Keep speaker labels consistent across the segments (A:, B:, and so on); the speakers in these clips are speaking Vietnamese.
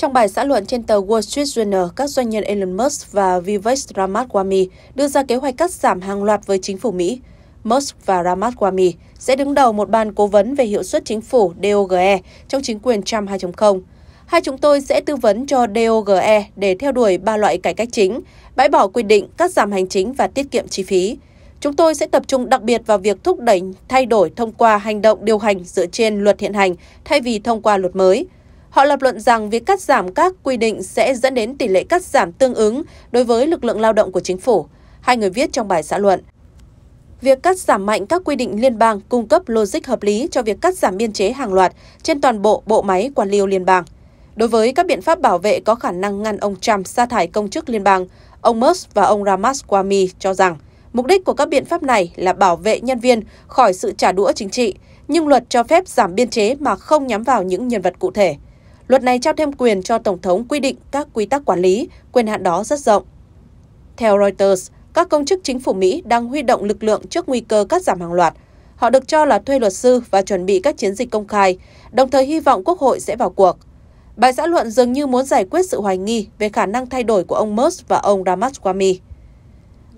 A: Trong bài xã luận trên tờ Wall Street Journal, các doanh nhân Elon Musk và Vivek Ramaswamy đưa ra kế hoạch cắt giảm hàng loạt với chính phủ Mỹ. Musk và Ramaswamy sẽ đứng đầu một ban cố vấn về hiệu suất chính phủ DOGE trong chính quyền Trump 2.0. Hai chúng tôi sẽ tư vấn cho DOGE để theo đuổi ba loại cải cách chính, bãi bỏ quy định, cắt giảm hành chính và tiết kiệm chi phí. Chúng tôi sẽ tập trung đặc biệt vào việc thúc đẩy thay đổi thông qua hành động điều hành dựa trên luật hiện hành thay vì thông qua luật mới. Họ lập luận rằng việc cắt giảm các quy định sẽ dẫn đến tỷ lệ cắt giảm tương ứng đối với lực lượng lao động của chính phủ, hai người viết trong bài xã luận. Việc cắt giảm mạnh các quy định liên bang cung cấp logic hợp lý cho việc cắt giảm biên chế hàng loạt trên toàn bộ bộ máy quản lý liên bang. Đối với các biện pháp bảo vệ có khả năng ngăn ông Trump sa thải công chức liên bang, ông Musk và ông Ramaswamy cho rằng mục đích của các biện pháp này là bảo vệ nhân viên khỏi sự trả đũa chính trị, nhưng luật cho phép giảm biên chế mà không nhắm vào những nhân vật cụ thể. Luật này trao thêm quyền cho Tổng thống quy định các quy tắc quản lý, quyền hạn đó rất rộng. Theo Reuters, các công chức chính phủ Mỹ đang huy động lực lượng trước nguy cơ cắt giảm hàng loạt. Họ được cho là thuê luật sư và chuẩn bị các chiến dịch công khai, đồng thời hy vọng Quốc hội sẽ vào cuộc. Bài xã luận dường như muốn giải quyết sự hoài nghi về khả năng thay đổi của ông Musk và ông Ramaswamy.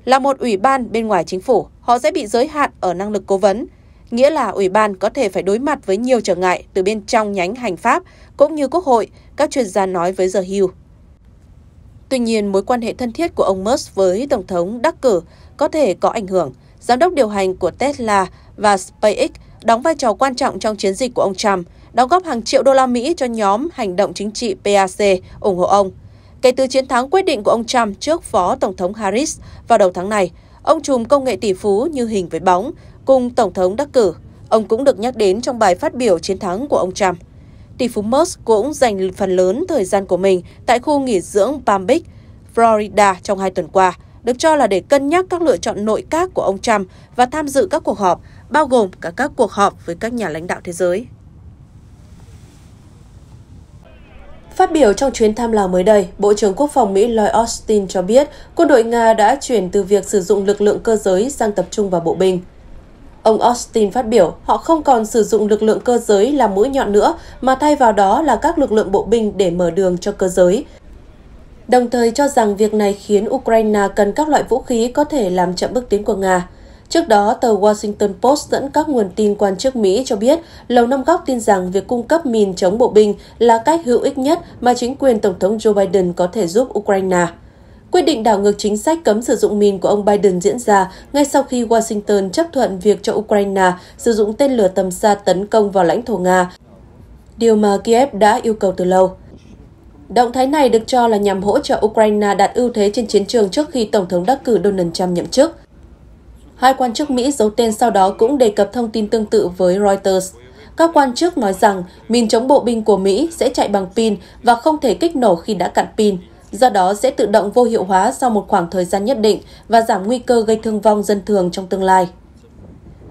A: Là một ủy ban bên ngoài chính phủ, họ sẽ bị giới hạn ở năng lực cố vấn – nghĩa là Ủy ban có thể phải đối mặt với nhiều trở ngại từ bên trong nhánh hành pháp cũng như Quốc hội, các chuyên gia nói với The Hill. Tuy nhiên, mối quan hệ thân thiết của ông Musk với Tổng thống đắc cử có thể có ảnh hưởng. Giám đốc điều hành của Tesla và SpaceX đóng vai trò quan trọng trong chiến dịch của ông Trump, đóng góp hàng triệu đô la Mỹ cho nhóm hành động chính trị PAC ủng hộ ông. Kể từ chiến thắng quyết định của ông Trump trước Phó Tổng thống Harris vào đầu tháng này, ông trùm công nghệ tỷ phú như hình với bóng cùng Tổng thống đắc cử. Ông cũng được nhắc đến trong bài phát biểu chiến thắng của ông Trump. Tỷ phú Musk cũng dành phần lớn thời gian của mình tại khu nghỉ dưỡng Palm Beach, Florida trong hai tuần qua, được cho là để cân nhắc các lựa chọn nội các của ông Trump và tham dự các cuộc họp, bao gồm cả các cuộc họp với các nhà lãnh đạo thế giới. Phát biểu trong chuyến thăm Lào mới đây, Bộ trưởng Quốc phòng Mỹ Lloyd Austin cho biết quân đội Nga đã chuyển từ việc sử dụng lực lượng cơ giới sang tập trung vào bộ binh. Ông Austin phát biểu, họ không còn sử dụng lực lượng cơ giới làm mũi nhọn nữa, mà thay vào đó là các lực lượng bộ binh để mở đường cho cơ giới. Đồng thời cho rằng việc này khiến Ukraine cần các loại vũ khí có thể làm chậm bước tiến của Nga. Trước đó, tờ Washington Post dẫn các nguồn tin quan chức Mỹ cho biết Lầu Năm Góc tin rằng việc cung cấp mìn chống bộ binh là cách hữu ích nhất mà chính quyền Tổng thống Joe Biden có thể giúp Ukraine. Quyết định đảo ngược chính sách cấm sử dụng mìn của ông Biden diễn ra ngay sau khi Washington chấp thuận việc cho Ukraine sử dụng tên lửa tầm xa tấn công vào lãnh thổ Nga, điều mà Kiev đã yêu cầu từ lâu. Động thái này được cho là nhằm hỗ trợ Ukraine đạt ưu thế trên chiến trường trước khi Tổng thống đắc cử Donald Trump nhậm chức. Hai quan chức Mỹ giấu tên sau đó cũng đề cập thông tin tương tự với Reuters. Các quan chức nói rằng mìn chống bộ binh của Mỹ sẽ chạy bằng pin và không thể kích nổ khi đã cạn pin – do đó sẽ tự động vô hiệu hóa sau một khoảng thời gian nhất định và giảm nguy cơ gây thương vong dân thường trong tương lai.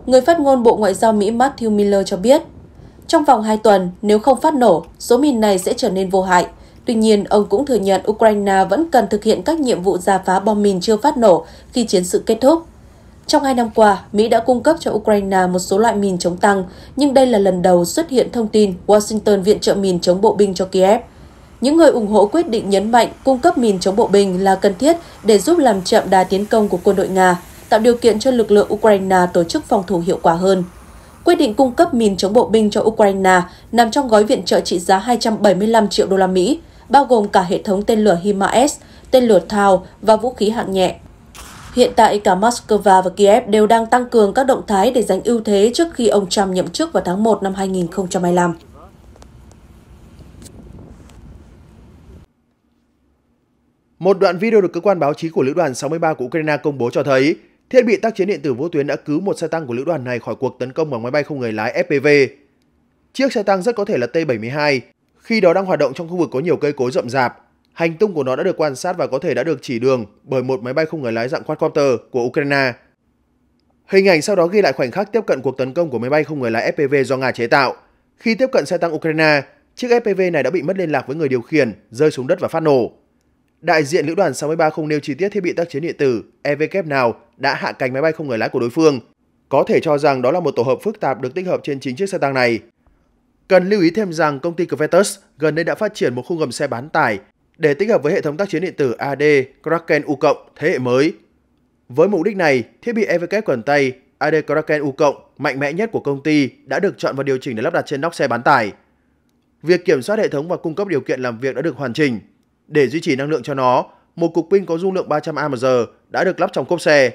A: Người phát ngôn Bộ Ngoại giao Mỹ Matthew Miller cho biết, trong vòng 2 tuần, nếu không phát nổ, số mìn này sẽ trở nên vô hại. Tuy nhiên, ông cũng thừa nhận Ukraine vẫn cần thực hiện các nhiệm vụ giả phá bom mìn chưa phát nổ khi chiến sự kết thúc. Trong hai năm qua, Mỹ đã cung cấp cho Ukraine một số loại mìn chống tăng, nhưng đây là lần đầu xuất hiện thông tin Washington viện trợ mìn chống bộ binh cho Kiev. Những người ủng hộ quyết định nhấn mạnh cung cấp mìn chống bộ binh là cần thiết để giúp làm chậm đà tiến công của quân đội Nga, tạo điều kiện cho lực lượng Ukraine tổ chức phòng thủ hiệu quả hơn. Quyết định cung cấp mìn chống bộ binh cho Ukraine nằm trong gói viện trợ trị giá 275 triệu đô la Mỹ, bao gồm cả hệ thống tên lửa HIMARS, tên lửa Thao và vũ khí hạng nhẹ. Hiện tại, cả Moscow và Kiev đều đang tăng cường các động thái để giành ưu thế trước khi ông Trump nhậm chức vào tháng 1 năm 2025.
B: Một đoạn video được cơ quan báo chí của lữ đoàn 63 của Ukraine công bố cho thấy thiết bị tác chiến điện tử vô tuyến đã cứu một xe tăng của lữ đoàn này khỏi cuộc tấn công bằng máy bay không người lái FPV. Chiếc xe tăng rất có thể là T-72, khi đó đang hoạt động trong khu vực có nhiều cây cối rậm rạp. Hành tung của nó đã được quan sát và có thể đã được chỉ đường bởi một máy bay không người lái dạng quadcopter của Ukraine. Hình ảnh sau đó ghi lại khoảnh khắc tiếp cận cuộc tấn công của máy bay không người lái FPV do Nga chế tạo. Khi tiếp cận xe tăng Ukraine, chiếc FPV này đã bị mất liên lạc với người điều khiển, rơi xuống đất và phát nổ. Đại diện lữ đoàn 63 không nêu chi tiết thiết bị tác chiến điện tử EVK nào đã hạ cánh máy bay không người lái của đối phương. Có thể cho rằng đó là một tổ hợp phức tạp được tích hợp trên chính chiếc xe tăng này. Cần lưu ý thêm rằng công ty Kvetus gần đây đã phát triển một khung gầm xe bán tải để tích hợp với hệ thống tác chiến điện tử AD Kraken U+ thế hệ mới. Với mục đích này, thiết bị EVK quần tay AD Kraken U+ mạnh mẽ nhất của công ty đã được chọn và điều chỉnh để lắp đặt trên nóc xe bán tải. Việc kiểm soát hệ thống và cung cấp điều kiện làm việc đã được hoàn chỉnh. Để duy trì năng lượng cho nó, một cục pin có dung lượng 300 Ah đã được lắp trong cốp xe.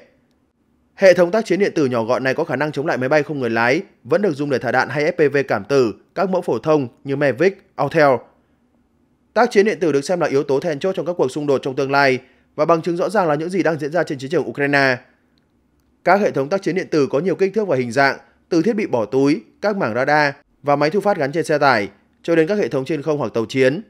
B: Hệ thống tác chiến điện tử nhỏ gọn này có khả năng chống lại máy bay không người lái, vẫn được dùng để thả đạn hay FPV cảm tử, các mẫu phổ thông như Mavic, Autel. Tác chiến điện tử được xem là yếu tố then chốt trong các cuộc xung đột trong tương lai và bằng chứng rõ ràng là những gì đang diễn ra trên chiến trường Ukraine. Các hệ thống tác chiến điện tử có nhiều kích thước và hình dạng, từ thiết bị bỏ túi, các mảng radar và máy thu phát gắn trên xe tải, cho đến các hệ thống trên không hoặc tàu chiến.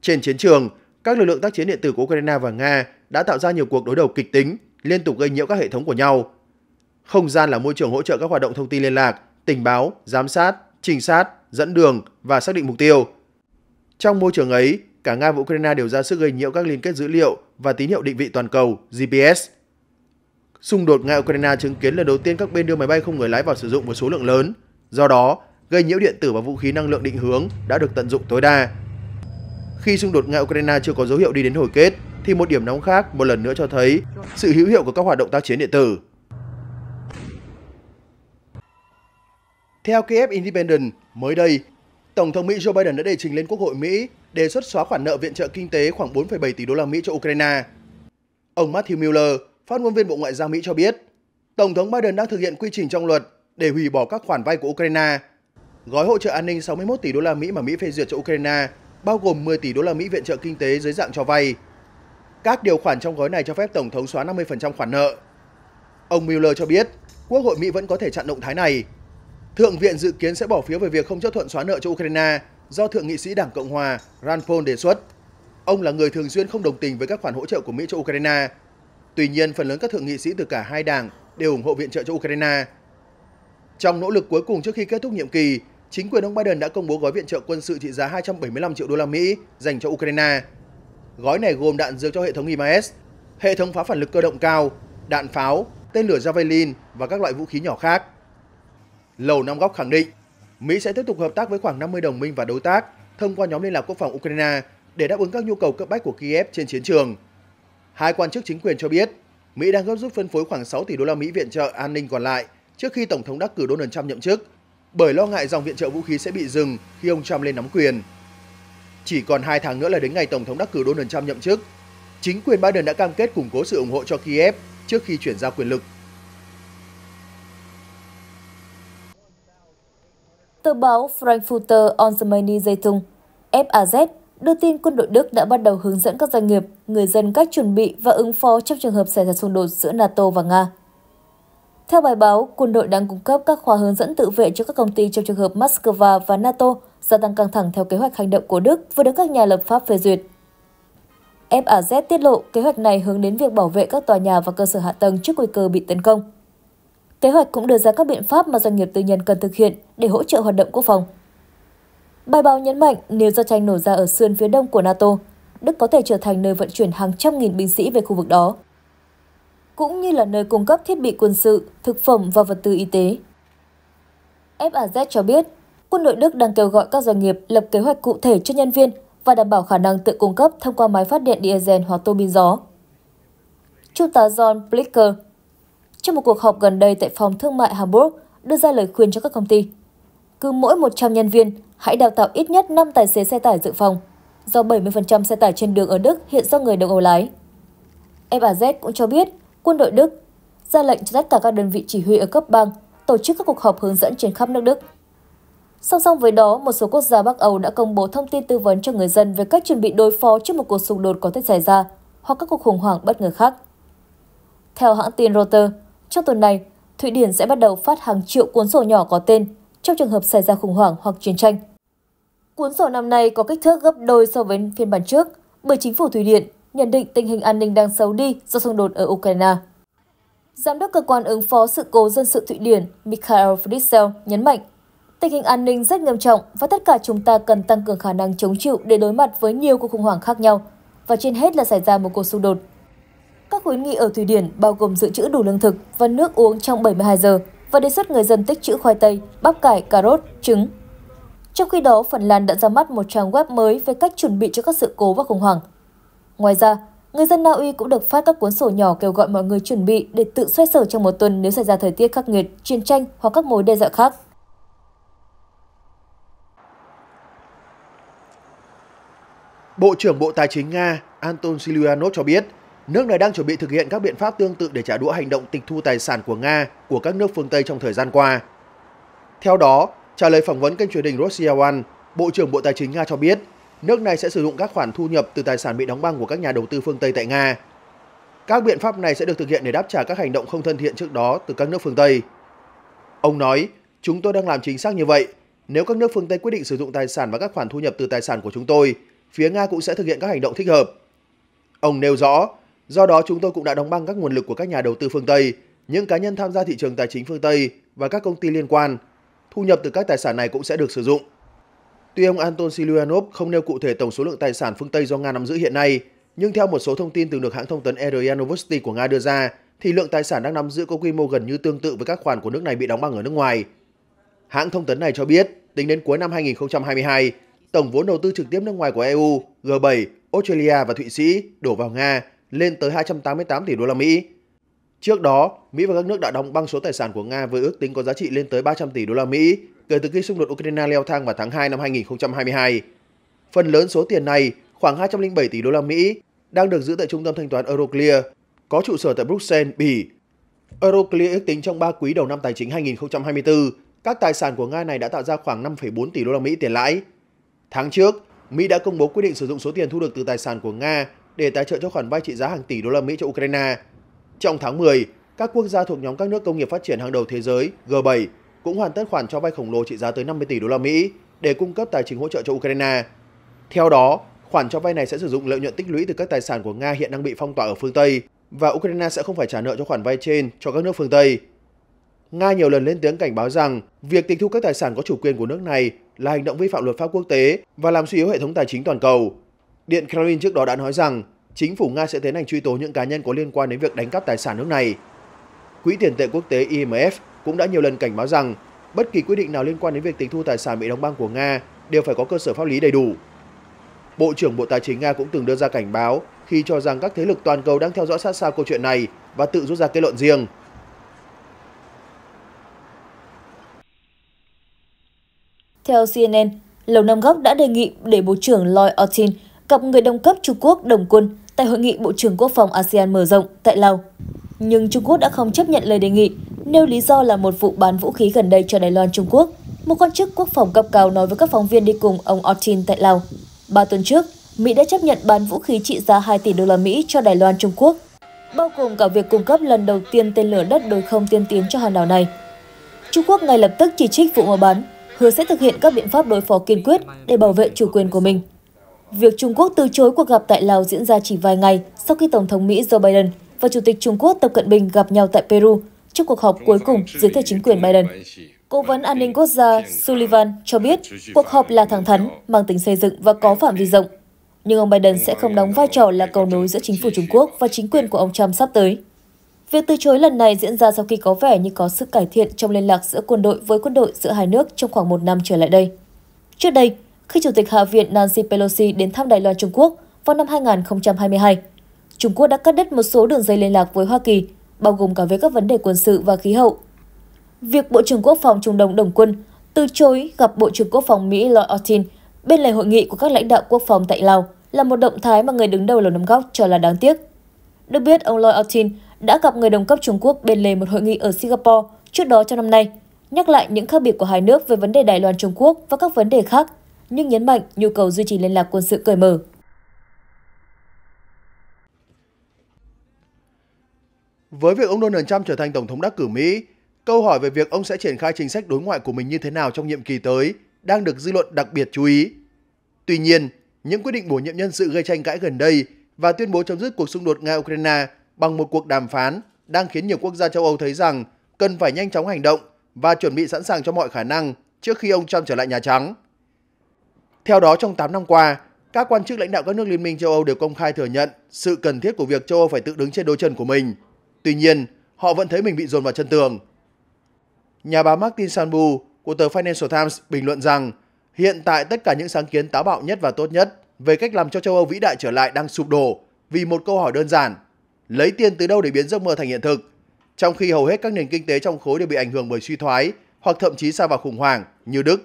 B: Trên chiến trường, các lực lượng tác chiến điện tử của Ukraine và Nga đã tạo ra nhiều cuộc đối đầu kịch tính, liên tục gây nhiễu các hệ thống của nhau. Không gian là môi trường hỗ trợ các hoạt động thông tin liên lạc, tình báo, giám sát, trinh sát, dẫn đường và xác định mục tiêu. Trong môi trường ấy, cả Nga và Ukraine đều ra sức gây nhiễu các liên kết dữ liệu và tín hiệu định vị toàn cầu GPS. Xung đột Nga-Ukraine chứng kiến lần đầu tiên các bên đưa máy bay không người lái vào sử dụng với số lượng lớn. Do đó, gây nhiễu điện tử và vũ khí năng lượng định hướng đã được tận dụng tối đa khi xung đột Nga-Ukraine chưa có dấu hiệu đi đến hồi kết, thì một điểm nóng khác một lần nữa cho thấy sự hữu hiệu của các hoạt động tác chiến điện tử. Theo KF Independent, mới đây, Tổng thống Mỹ Joe Biden đã đề trình lên Quốc hội Mỹ đề xuất xóa khoản nợ viện trợ kinh tế khoảng 4,7 tỷ đô la Mỹ cho Ukraine. Ông Matthew Mueller, phát ngôn viên Bộ Ngoại giao Mỹ cho biết, Tổng thống Biden đang thực hiện quy trình trong luật để hủy bỏ các khoản vay của Ukraine. Gói hỗ trợ an ninh 61 tỷ đô la Mỹ mà Mỹ phê duyệt cho Ukraine bao gồm 10 tỷ đô la Mỹ viện trợ kinh tế dưới dạng cho vay. Các điều khoản trong gói này cho phép Tổng thống xóa 50% khoản nợ. Ông Mueller cho biết, Quốc hội Mỹ vẫn có thể chặn động thái này. Thượng viện dự kiến sẽ bỏ phiếu về việc không chấp thuận xóa nợ cho Ukraine do Thượng nghị sĩ Đảng Cộng Hòa Rand Paul đề xuất. Ông là người thường xuyên không đồng tình với các khoản hỗ trợ của Mỹ cho Ukraine. Tuy nhiên, phần lớn các thượng nghị sĩ từ cả hai đảng đều ủng hộ viện trợ cho Ukraine. Trong nỗ lực cuối cùng trước khi kết thúc nhiệm kỳ, chính quyền ông Biden đã công bố gói viện trợ quân sự trị giá 275 triệu đô la Mỹ dành cho Ukraine. Gói này gồm đạn dược cho hệ thống HIMARS, hệ thống phá phản lực cơ động cao, đạn pháo, tên lửa Javelin và các loại vũ khí nhỏ khác. Lầu Năm Góc khẳng định, Mỹ sẽ tiếp tục hợp tác với khoảng 50 đồng minh và đối tác thông qua nhóm liên lạc quốc phòng Ukraine để đáp ứng các nhu cầu cấp bách của Kiev trên chiến trường. Hai quan chức chính quyền cho biết, Mỹ đang gấp rút phân phối khoảng 6 tỷ đô la Mỹ viện trợ an ninh còn lại trước khi Tổng thống đắc cử Donald Trump nhậm chức bởi lo ngại dòng viện trợ vũ khí sẽ bị dừng khi ông Trump lên nắm quyền. Chỉ còn 2 tháng nữa là đến ngày Tổng thống đắc cử Donald Trump nhậm chức. Chính quyền Biden đã cam kết củng cố sự ủng hộ cho Kiev trước khi chuyển giao quyền lực.
C: Tờ báo Frankfurter Allgemeine Zeitung FAZ đưa tin quân đội Đức đã bắt đầu hướng dẫn các doanh nghiệp, người dân cách chuẩn bị và ứng phó trong trường hợp xảy ra xung đột giữa NATO và Nga. Theo bài báo, quân đội đang cung cấp các khóa hướng dẫn tự vệ cho các công ty trong trường hợp Moscow và NATO gia tăng căng thẳng theo kế hoạch hành động của Đức vừa được các nhà lập pháp phê duyệt. FAZ tiết lộ kế hoạch này hướng đến việc bảo vệ các tòa nhà và cơ sở hạ tầng trước nguy cơ bị tấn công. Kế hoạch cũng đưa ra các biện pháp mà doanh nghiệp tư nhân cần thực hiện để hỗ trợ hoạt động quốc phòng. Bài báo nhấn mạnh nếu giao tranh nổ ra ở sườn phía đông của NATO, Đức có thể trở thành nơi vận chuyển hàng trăm nghìn binh sĩ về khu vực đó cũng như là nơi cung cấp thiết bị quân sự, thực phẩm và vật tư y tế. FAZ cho biết, quân đội Đức đang kêu gọi các doanh nghiệp lập kế hoạch cụ thể cho nhân viên và đảm bảo khả năng tự cung cấp thông qua máy phát điện diesel hoặc tuô bin gió. Trung tá John Blicker, trong một cuộc họp gần đây tại phòng thương mại Hamburg, đưa ra lời khuyên cho các công ty. Cứ mỗi 100 nhân viên, hãy đào tạo ít nhất 5 tài xế xe tải dự phòng, do 70% xe tải trên đường ở Đức hiện do người đông Âu lái. FAZ cũng cho biết quân đội Đức ra lệnh cho tất cả các đơn vị chỉ huy ở cấp bang tổ chức các cuộc họp hướng dẫn trên khắp nước Đức. Song song với đó, một số quốc gia Bắc Âu đã công bố thông tin tư vấn cho người dân về cách chuẩn bị đối phó trước một cuộc xung đột có thể xảy ra hoặc các cuộc khủng hoảng bất ngờ khác. Theo hãng tin Reuters, trong tuần này, Thụy Điển sẽ bắt đầu phát hàng triệu cuốn sổ nhỏ có tên trong trường hợp xảy ra khủng hoảng hoặc chiến tranh. Cuốn sổ năm nay có kích thước gấp đôi so với phiên bản trước bởi chính phủ Thụy Điển nhận định tình hình an ninh đang xấu đi do xung đột ở Ukraine. Giám đốc cơ quan ứng phó sự cố dân sự Thụy Điển Michael Fritzell nhấn mạnh, tình hình an ninh rất nghiêm trọng và tất cả chúng ta cần tăng cường khả năng chống chịu để đối mặt với nhiều cuộc khủng hoảng khác nhau và trên hết là xảy ra một cuộc xung đột. Các khuyến nghị ở Thụy Điển bao gồm dự trữ đủ lương thực và nước uống trong 72 giờ và đề xuất người dân tích trữ khoai tây, bắp cải, cà rốt, trứng. Trong khi đó, Phần Lan đã ra mắt một trang web mới về cách chuẩn bị cho các sự cố và khủng hoảng Ngoài ra, người dân Na Uy cũng được phát các cuốn sổ nhỏ kêu gọi mọi người chuẩn bị để tự xoay sở trong một tuần nếu xảy ra thời tiết khắc nghiệt, chiến tranh hoặc các mối đe dọa khác.
B: Bộ trưởng Bộ Tài chính Nga Anton Siluanov cho biết, nước này đang chuẩn bị thực hiện các biện pháp tương tự để trả đũa hành động tịch thu tài sản của Nga của các nước phương Tây trong thời gian qua. Theo đó, trả lời phỏng vấn kênh truyền hình Russia One, Bộ trưởng Bộ Tài chính Nga cho biết nước này sẽ sử dụng các khoản thu nhập từ tài sản bị đóng băng của các nhà đầu tư phương Tây tại Nga. Các biện pháp này sẽ được thực hiện để đáp trả các hành động không thân thiện trước đó từ các nước phương Tây. Ông nói, chúng tôi đang làm chính xác như vậy. Nếu các nước phương Tây quyết định sử dụng tài sản và các khoản thu nhập từ tài sản của chúng tôi, phía Nga cũng sẽ thực hiện các hành động thích hợp. Ông nêu rõ, do đó chúng tôi cũng đã đóng băng các nguồn lực của các nhà đầu tư phương Tây, những cá nhân tham gia thị trường tài chính phương Tây và các công ty liên quan. Thu nhập từ các tài sản này cũng sẽ được sử dụng. Tuy ông Anton Siluanov không nêu cụ thể tổng số lượng tài sản phương Tây do Nga nắm giữ hiện nay, nhưng theo một số thông tin từ được hãng thông tấn RIA Novosti của Nga đưa ra, thì lượng tài sản đang nắm giữ có quy mô gần như tương tự với các khoản của nước này bị đóng băng ở nước ngoài. Hãng thông tấn này cho biết, tính đến cuối năm 2022, tổng vốn đầu tư trực tiếp nước ngoài của EU, G7, Australia và Thụy Sĩ đổ vào Nga lên tới 288 tỷ đô la Mỹ, Trước đó, Mỹ và các nước đã đóng băng số tài sản của Nga với ước tính có giá trị lên tới 300 tỷ đô la Mỹ kể từ khi xung đột Ukraine leo thang vào tháng 2 năm 2022. Phần lớn số tiền này, khoảng 207 tỷ đô la Mỹ, đang được giữ tại trung tâm thanh toán Euroclear, có trụ sở tại Bruxelles, Bỉ. Euroclear ước tính trong 3 quý đầu năm tài chính 2024, các tài sản của Nga này đã tạo ra khoảng 5,4 tỷ đô la Mỹ tiền lãi. Tháng trước, Mỹ đã công bố quyết định sử dụng số tiền thu được từ tài sản của Nga để tài trợ cho khoản vay trị giá hàng tỷ đô la Mỹ cho Ukraine trong tháng 10, các quốc gia thuộc nhóm các nước công nghiệp phát triển hàng đầu thế giới G7 cũng hoàn tất khoản cho vay khổng lồ trị giá tới 50 tỷ đô la Mỹ để cung cấp tài chính hỗ trợ cho Ukraine. Theo đó, khoản cho vay này sẽ sử dụng lợi nhuận tích lũy từ các tài sản của Nga hiện đang bị phong tỏa ở phương Tây và Ukraine sẽ không phải trả nợ cho khoản vay trên cho các nước phương Tây. Nga nhiều lần lên tiếng cảnh báo rằng việc tịch thu các tài sản có chủ quyền của nước này là hành động vi phạm luật pháp quốc tế và làm suy yếu hệ thống tài chính toàn cầu. Điện Kremlin trước đó đã nói rằng chính phủ Nga sẽ tiến hành truy tố những cá nhân có liên quan đến việc đánh cắp tài sản nước này. Quỹ tiền tệ quốc tế IMF cũng đã nhiều lần cảnh báo rằng bất kỳ quyết định nào liên quan đến việc tịch thu tài sản bị đóng băng của Nga đều phải có cơ sở pháp lý đầy đủ. Bộ trưởng Bộ Tài chính Nga cũng từng đưa ra cảnh báo khi cho rằng các thế lực toàn cầu đang theo dõi sát sao câu chuyện này và tự rút ra kết luận riêng.
C: Theo CNN, Lầu Năm Góc đã đề nghị để Bộ trưởng Lloyd Austin gặp người đồng cấp Trung Quốc đồng quân tại hội nghị Bộ trưởng Quốc phòng ASEAN mở rộng tại Lào. Nhưng Trung Quốc đã không chấp nhận lời đề nghị, nêu lý do là một vụ bán vũ khí gần đây cho Đài Loan Trung Quốc. Một quan chức quốc phòng cấp cao nói với các phóng viên đi cùng ông Ortin tại Lào. Ba tuần trước, Mỹ đã chấp nhận bán vũ khí trị giá 2 tỷ đô la Mỹ cho Đài Loan Trung Quốc, bao gồm cả việc cung cấp lần đầu tiên tên lửa đất đối không tiên tiến cho hòn đảo này. Trung Quốc ngay lập tức chỉ trích vụ mua bán, hứa sẽ thực hiện các biện pháp đối phó kiên quyết để bảo vệ chủ quyền của mình. Việc Trung Quốc từ chối cuộc gặp tại Lào diễn ra chỉ vài ngày sau khi Tổng thống Mỹ Joe Biden và Chủ tịch Trung Quốc Tập Cận Bình gặp nhau tại Peru trước cuộc họp cuối cùng dưới thời chính quyền Biden. Cố vấn an ninh quốc gia Sullivan cho biết cuộc họp là thẳng thắn, mang tính xây dựng và có phạm vi rộng. Nhưng ông Biden sẽ không đóng vai trò là cầu nối giữa chính phủ Trung Quốc và chính quyền của ông Trump sắp tới. Việc từ chối lần này diễn ra sau khi có vẻ như có sự cải thiện trong liên lạc giữa quân đội với quân đội giữa hai nước trong khoảng một năm trở lại đây. Trước đây, khi Chủ tịch Hạ viện Nancy Pelosi đến thăm Đài Loan Trung Quốc vào năm 2022. Trung Quốc đã cắt đứt một số đường dây liên lạc với Hoa Kỳ, bao gồm cả về các vấn đề quân sự và khí hậu. Việc Bộ trưởng Quốc phòng Trung Đông Đồng Quân từ chối gặp Bộ trưởng Quốc phòng Mỹ Lloyd Austin bên lề hội nghị của các lãnh đạo quốc phòng tại Lào là một động thái mà người đứng đầu Lầu Năm Góc cho là đáng tiếc. Được biết, ông Lloyd Austin đã gặp người đồng cấp Trung Quốc bên lề một hội nghị ở Singapore trước đó trong năm nay, nhắc lại những khác biệt của hai nước về vấn đề Đài Loan Trung Quốc và các vấn đề khác nhưng nhấn mạnh nhu cầu duy trì liên lạc quân sự cởi mở.
B: Với việc ông Donald Trump trở thành Tổng thống đắc cử Mỹ, câu hỏi về việc ông sẽ triển khai chính sách đối ngoại của mình như thế nào trong nhiệm kỳ tới đang được dư luận đặc biệt chú ý. Tuy nhiên, những quyết định bổ nhiệm nhân sự gây tranh cãi gần đây và tuyên bố chấm dứt cuộc xung đột Nga-Ukraine bằng một cuộc đàm phán đang khiến nhiều quốc gia châu Âu thấy rằng cần phải nhanh chóng hành động và chuẩn bị sẵn sàng cho mọi khả năng trước khi ông Trump trở lại Nhà Trắng. Theo đó, trong 8 năm qua, các quan chức lãnh đạo các nước Liên minh châu Âu đều công khai thừa nhận sự cần thiết của việc châu Âu phải tự đứng trên đôi chân của mình. Tuy nhiên, họ vẫn thấy mình bị dồn vào chân tường. Nhà báo Martin Sanbu của tờ Financial Times bình luận rằng hiện tại tất cả những sáng kiến táo bạo nhất và tốt nhất về cách làm cho châu Âu vĩ đại trở lại đang sụp đổ vì một câu hỏi đơn giản, lấy tiền từ đâu để biến giấc mơ thành hiện thực, trong khi hầu hết các nền kinh tế trong khối đều bị ảnh hưởng bởi suy thoái hoặc thậm chí xa vào khủng hoảng như Đức,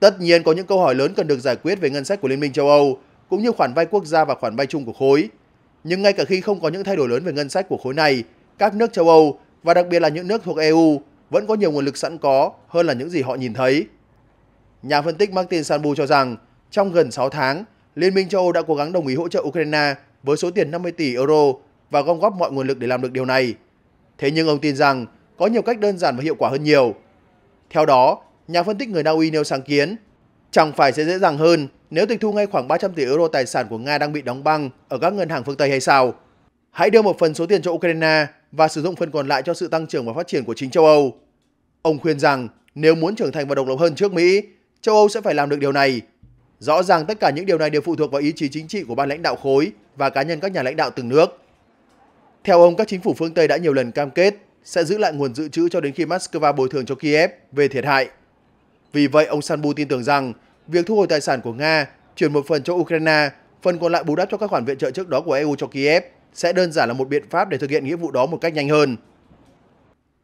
B: Tất nhiên có những câu hỏi lớn cần được giải quyết về ngân sách của Liên minh châu Âu, cũng như khoản vay quốc gia và khoản vay chung của khối. Nhưng ngay cả khi không có những thay đổi lớn về ngân sách của khối này, các nước châu Âu và đặc biệt là những nước thuộc EU vẫn có nhiều nguồn lực sẵn có hơn là những gì họ nhìn thấy. Nhà phân tích Martin Sanbu cho rằng, trong gần 6 tháng, Liên minh châu Âu đã cố gắng đồng ý hỗ trợ Ukraine với số tiền 50 tỷ euro và gom góp mọi nguồn lực để làm được điều này. Thế nhưng ông tin rằng có nhiều cách đơn giản và hiệu quả hơn nhiều. Theo đó, nhà phân tích người Na Uy nêu sáng kiến. Chẳng phải sẽ dễ dàng hơn nếu tịch thu ngay khoảng 300 tỷ euro tài sản của Nga đang bị đóng băng ở các ngân hàng phương Tây hay sao? Hãy đưa một phần số tiền cho Ukraine và sử dụng phần còn lại cho sự tăng trưởng và phát triển của chính châu Âu. Ông khuyên rằng nếu muốn trưởng thành và độc lập hơn trước Mỹ, châu Âu sẽ phải làm được điều này. Rõ ràng tất cả những điều này đều phụ thuộc vào ý chí chính trị của ban lãnh đạo khối và cá nhân các nhà lãnh đạo từng nước. Theo ông, các chính phủ phương Tây đã nhiều lần cam kết sẽ giữ lại nguồn dự trữ cho đến khi Moscow bồi thường cho Kiev về thiệt hại. Vì vậy, ông Sanbu tin tưởng rằng việc thu hồi tài sản của Nga, chuyển một phần cho Ukraine, phần còn lại bù đắp cho các khoản viện trợ trước đó của EU cho Kiev sẽ đơn giản là một biện pháp để thực hiện nghĩa vụ đó một cách nhanh hơn.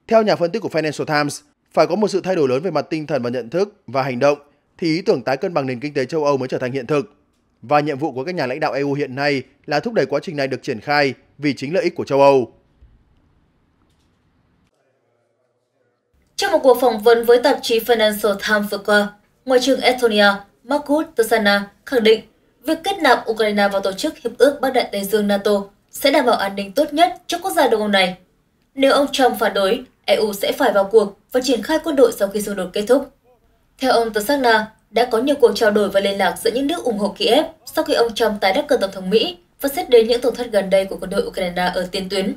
B: Theo nhà phân tích của Financial Times, phải có một sự thay đổi lớn về mặt tinh thần và nhận thức và hành động thì ý tưởng tái cân bằng nền kinh tế châu Âu mới trở thành hiện thực. Và nhiệm vụ của các nhà lãnh đạo EU hiện nay là thúc đẩy quá trình này được triển khai vì chính lợi ích của châu Âu.
C: Trong một cuộc phỏng vấn với tạp chí Financial Times vừa qua, Ngoại trưởng Estonia Markus Tosana khẳng định việc kết nạp Ukraine vào tổ chức Hiệp ước Bắc Đại Tây Dương NATO sẽ đảm bảo an ninh tốt nhất cho quốc gia đông Âu này. Nếu ông Trump phản đối, EU sẽ phải vào cuộc và triển khai quân đội sau khi xung đột kết thúc. Theo ông Tosana, đã có nhiều cuộc trao đổi và liên lạc giữa những nước ủng hộ Kiev sau khi ông Trump tái đắc cử Tổng thống Mỹ và xét đến những tổn thất gần đây của quân đội Ukraine ở tiền tuyến.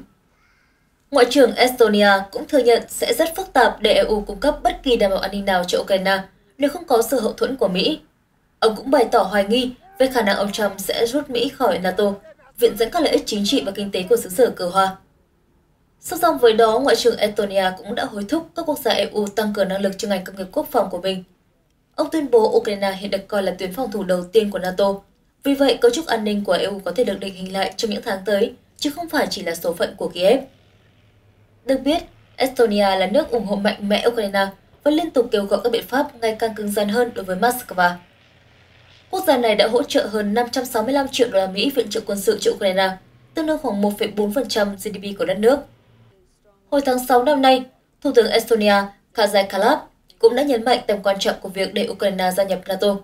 C: Ngoại trưởng Estonia cũng thừa nhận sẽ rất phức tạp để EU cung cấp bất kỳ đảm bảo an ninh nào cho Ukraine nếu không có sự hậu thuẫn của Mỹ. Ông cũng bày tỏ hoài nghi về khả năng ông Trump sẽ rút Mỹ khỏi NATO, viện dẫn các lợi ích chính trị và kinh tế của xứ sở cờ hoa. Song song với đó, Ngoại trưởng Estonia cũng đã hối thúc các quốc gia EU tăng cường năng lực cho ngành công nghiệp quốc phòng của mình. Ông tuyên bố Ukraine hiện được coi là tuyến phòng thủ đầu tiên của NATO. Vì vậy, cấu trúc an ninh của EU có thể được định hình lại trong những tháng tới, chứ không phải chỉ là số phận của Kiev. Được biết, Estonia là nước ủng hộ mạnh mẽ Ukraine và liên tục kêu gọi các biện pháp ngày càng cứng rắn hơn đối với Moscow. Quốc gia này đã hỗ trợ hơn 565 triệu đô la Mỹ viện trợ quân sự cho Ukraine, tương đương khoảng 1,4% GDP của đất nước. Hồi tháng 6 năm nay, Thủ tướng Estonia Kazai Kalab cũng đã nhấn mạnh tầm quan trọng của việc để Ukraine gia nhập NATO.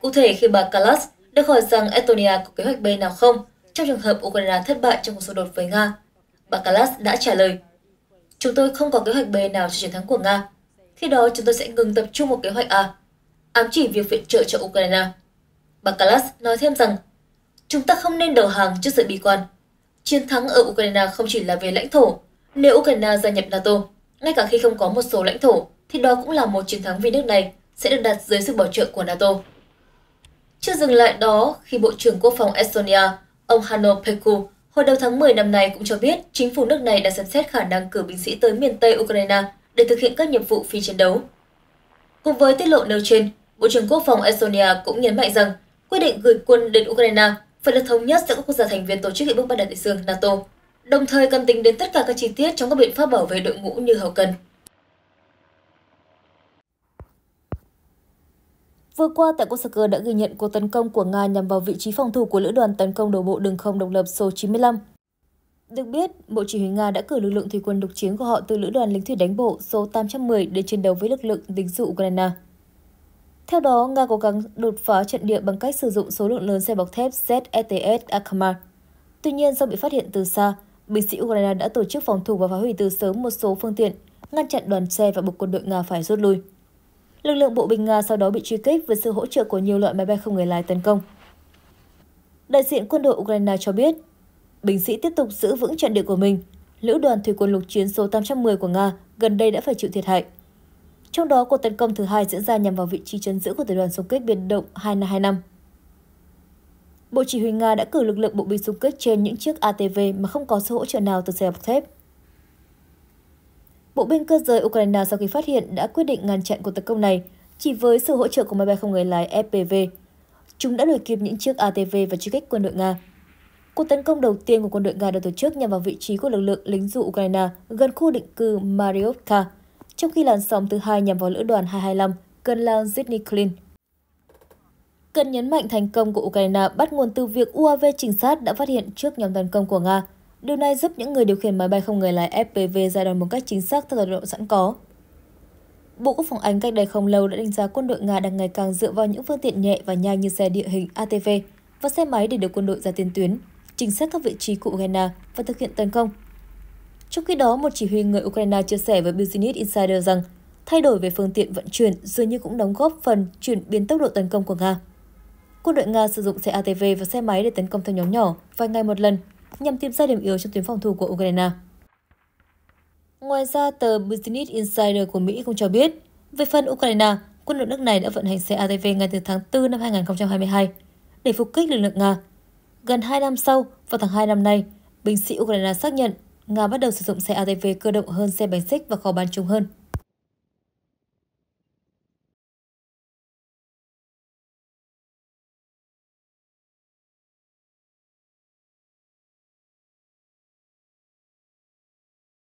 C: Cụ thể, khi bà Kallas được hỏi rằng Estonia có kế hoạch B nào không trong trường hợp Ukraine thất bại trong cuộc xung đột với Nga, Bà Bakalas đã trả lời. Chúng tôi không có kế hoạch B nào cho chiến thắng của Nga. Khi đó chúng tôi sẽ ngừng tập trung một kế hoạch A, ám chỉ việc viện trợ cho Ukraine. Bà Bakalas nói thêm rằng, chúng ta không nên đầu hàng trước sự bi quan. Chiến thắng ở Ukraine không chỉ là về lãnh thổ. Nếu Ukraine gia nhập NATO, ngay cả khi không có một số lãnh thổ, thì đó cũng là một chiến thắng vì nước này sẽ được đặt dưới sự bảo trợ của NATO. Chưa dừng lại đó, khi Bộ trưởng Quốc phòng Estonia, ông Hanno Pekku Hồi đầu tháng 10 năm nay cũng cho biết chính phủ nước này đã xem xét khả năng cử binh sĩ tới miền Tây Ukraine để thực hiện các nhiệm vụ phi chiến đấu. Cùng với tiết lộ nêu trên, Bộ trưởng Quốc phòng Estonia cũng nhấn mạnh rằng quyết định gửi quân đến Ukraine phải được thống nhất giữa các quốc gia thành viên tổ chức Hiệp ước Bắc Đại Tây Dương NATO, đồng thời cần tính đến tất cả các chi tiết trong các biện pháp bảo vệ đội ngũ như hậu cần. Vừa qua, tại Osaka đã ghi nhận cuộc tấn công của Nga nhằm vào vị trí phòng thủ của lữ đoàn tấn công đổ bộ đường không độc lập số 95. Được biết, Bộ Chỉ huy Nga đã cử lực lượng thủy quân lục chiến của họ từ lữ đoàn lính thủy đánh bộ số 810 để chiến đấu với lực lượng lính dụ Ukraine. Theo đó, Nga cố gắng đột phá trận địa bằng cách sử dụng số lượng lớn xe bọc thép ZETS Akhmar. Tuy nhiên, do bị phát hiện từ xa, binh sĩ Ukraine đã tổ chức phòng thủ và phá hủy từ sớm một số phương tiện, ngăn chặn đoàn xe và buộc quân đội Nga phải rút lui. Lực lượng bộ binh Nga sau đó bị truy kích với sự hỗ trợ của nhiều loại máy bay không người lái tấn công. Đại diện quân đội Ukraine cho biết, binh sĩ tiếp tục giữ vững trận địa của mình. Lữ đoàn thủy quân lục chiến số 810 của Nga gần đây đã phải chịu thiệt hại. Trong đó, cuộc tấn công thứ hai diễn ra nhằm vào vị trí trấn giữ của tiểu đoàn xung kích biệt động 225. Bộ chỉ huy Nga đã cử lực lượng bộ binh xung kích trên những chiếc ATV mà không có sự hỗ trợ nào từ xe bọc thép. Bộ binh cơ giới Ukraine sau khi phát hiện đã quyết định ngăn chặn cuộc tấn công này chỉ với sự hỗ trợ của máy bay không người lái FPV. Chúng đã đuổi kịp những chiếc ATV và truy kích quân đội Nga. Cuộc tấn công đầu tiên của quân đội Nga được tổ chức nhằm vào vị trí của lực lượng lính dụ Ukraine gần khu định cư Mariupka, trong khi làn sóng thứ hai nhằm vào lữ đoàn 225 gần làng Zhitniklin. Cần nhấn mạnh thành công của Ukraine bắt nguồn từ việc UAV trinh sát đã phát hiện trước nhóm tấn công của Nga – Điều này giúp những người điều khiển máy bay không người lái FPV ra đòn một cách chính xác theo tọa độ sẵn có. Bộ Quốc phòng Anh cách đây không lâu đã đánh giá quân đội Nga đang ngày càng dựa vào những phương tiện nhẹ và nhanh như xe địa hình ATV và xe máy để đưa quân đội ra tiền tuyến, chính xác các vị trí của Ukraine và thực hiện tấn công. Trong khi đó, một chỉ huy người Ukraine chia sẻ với Business Insider rằng thay đổi về phương tiện vận chuyển dường như cũng đóng góp phần chuyển biến tốc độ tấn công của Nga. Quân đội Nga sử dụng xe ATV và xe máy để tấn công theo nhóm nhỏ vài ngày một lần nhằm tìm ra điểm yếu trong tuyến phòng thủ của Ukraine. Ngoài ra, tờ Business Insider của Mỹ cũng cho biết, về phần Ukraine, quân đội nước này đã vận hành xe ATV ngay từ tháng 4 năm 2022 để phục kích lực lượng Nga. Gần 2 năm sau, vào tháng 2 năm nay, binh sĩ Ukraine xác nhận Nga bắt đầu sử dụng xe ATV cơ động hơn xe bánh xích và khó bắn chúng hơn.